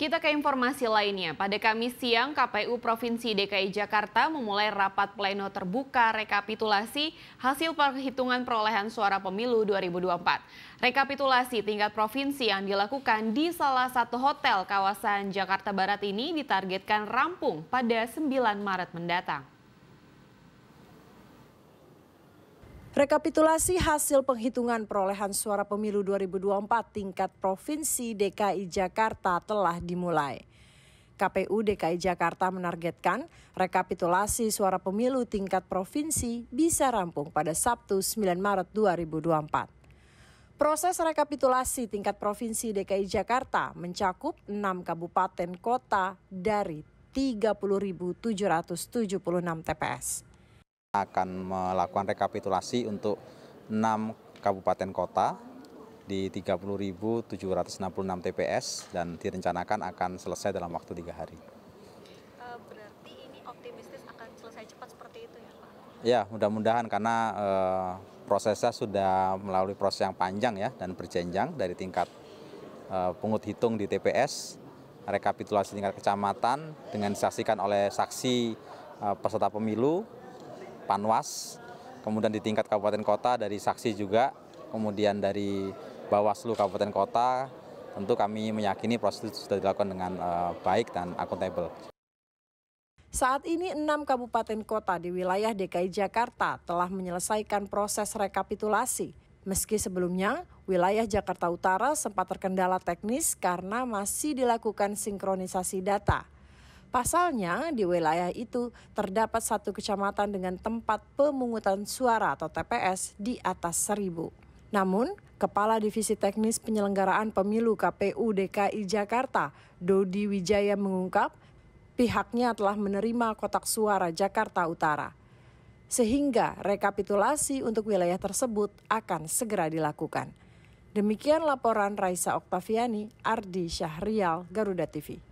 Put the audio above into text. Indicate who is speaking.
Speaker 1: Kita ke informasi lainnya. Pada Kamis siang, KPU Provinsi DKI Jakarta memulai rapat pleno terbuka rekapitulasi hasil perhitungan perolehan suara pemilu 2024. Rekapitulasi tingkat provinsi yang dilakukan di salah satu hotel kawasan Jakarta Barat ini ditargetkan rampung pada 9 Maret mendatang.
Speaker 2: Rekapitulasi hasil penghitungan perolehan suara pemilu 2024 tingkat Provinsi DKI Jakarta telah dimulai. KPU DKI Jakarta menargetkan rekapitulasi suara pemilu tingkat provinsi bisa rampung pada Sabtu 9 Maret 2024. Proses rekapitulasi tingkat Provinsi DKI Jakarta mencakup 6 kabupaten kota dari 30.776
Speaker 3: TPS akan melakukan rekapitulasi untuk 6 kabupaten kota di 30.766 TPS dan direncanakan akan selesai dalam waktu tiga hari.
Speaker 1: Eh, berarti ini optimistis akan selesai cepat
Speaker 3: seperti itu ya Pak? Ya, mudah-mudahan karena e, prosesnya sudah melalui proses yang panjang ya dan berjenjang dari tingkat e, pungut hitung di TPS, rekapitulasi tingkat kecamatan dengan disaksikan oleh saksi e, peserta pemilu, Panwas, kemudian di tingkat kabupaten kota dari saksi juga, kemudian dari Bawaslu kabupaten kota, tentu kami meyakini proses itu sudah dilakukan dengan eh, baik dan akuntabel.
Speaker 2: Saat ini enam kabupaten kota di wilayah DKI Jakarta telah menyelesaikan proses rekapitulasi. Meski sebelumnya wilayah Jakarta Utara sempat terkendala teknis karena masih dilakukan sinkronisasi data. Pasalnya, di wilayah itu terdapat satu kecamatan dengan tempat pemungutan suara atau TPS di atas seribu. Namun, Kepala Divisi Teknis Penyelenggaraan Pemilu KPU DKI Jakarta, Dodi Wijaya mengungkap, pihaknya telah menerima kotak suara Jakarta Utara. Sehingga rekapitulasi untuk wilayah tersebut akan segera dilakukan. Demikian laporan Raisa Oktaviani, Ardi Syahrial, Garuda TV.